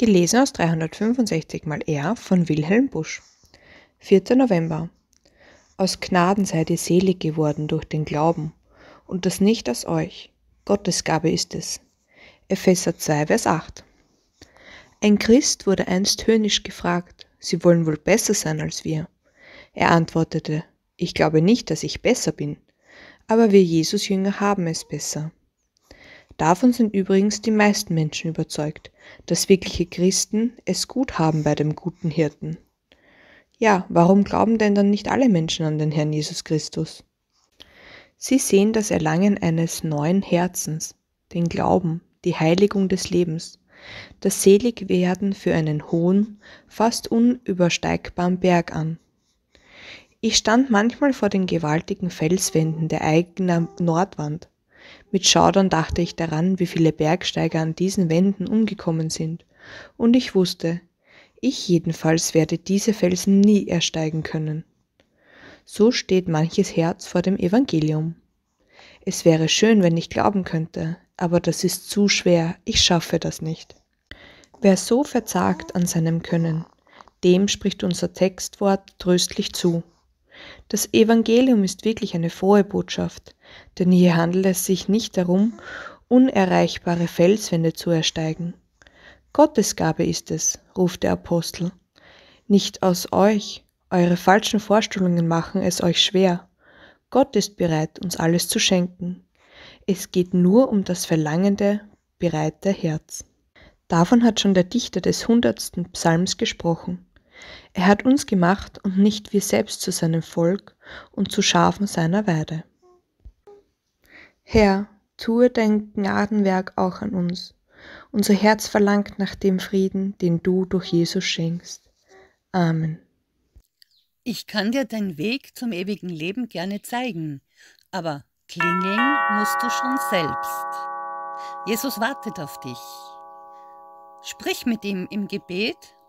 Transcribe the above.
Gelesen aus 365 mal R von Wilhelm Busch. 4. November. Aus Gnaden seid ihr selig geworden durch den Glauben, und das nicht aus euch. Gottes Gabe ist es. Epheser 2, Vers 8. Ein Christ wurde einst höhnisch gefragt, Sie wollen wohl besser sein als wir. Er antwortete, Ich glaube nicht, dass ich besser bin, aber wir Jesus-Jünger haben es besser. Davon sind übrigens die meisten Menschen überzeugt, dass wirkliche Christen es gut haben bei dem guten Hirten. Ja, warum glauben denn dann nicht alle Menschen an den Herrn Jesus Christus? Sie sehen das Erlangen eines neuen Herzens, den Glauben, die Heiligung des Lebens, das Seligwerden für einen hohen, fast unübersteigbaren Berg an. Ich stand manchmal vor den gewaltigen Felswänden der eigenen Nordwand mit Schaudern dachte ich daran, wie viele Bergsteiger an diesen Wänden umgekommen sind, und ich wusste, ich jedenfalls werde diese Felsen nie ersteigen können. So steht manches Herz vor dem Evangelium. Es wäre schön, wenn ich glauben könnte, aber das ist zu schwer, ich schaffe das nicht. Wer so verzagt an seinem Können, dem spricht unser Textwort tröstlich zu. Das Evangelium ist wirklich eine frohe Botschaft, denn hier handelt es sich nicht darum, unerreichbare Felswände zu ersteigen. Gottes Gabe ist es, ruft der Apostel. Nicht aus euch, eure falschen Vorstellungen machen es euch schwer. Gott ist bereit, uns alles zu schenken. Es geht nur um das verlangende, bereite Herz. Davon hat schon der Dichter des hundertsten Psalms gesprochen. Er hat uns gemacht und nicht wir selbst zu seinem Volk und zu Schafen seiner Weide. Herr, tue dein Gnadenwerk auch an uns. Unser Herz verlangt nach dem Frieden, den du durch Jesus schenkst. Amen. Ich kann dir deinen Weg zum ewigen Leben gerne zeigen, aber klingeln musst du schon selbst. Jesus wartet auf dich. Sprich mit ihm im Gebet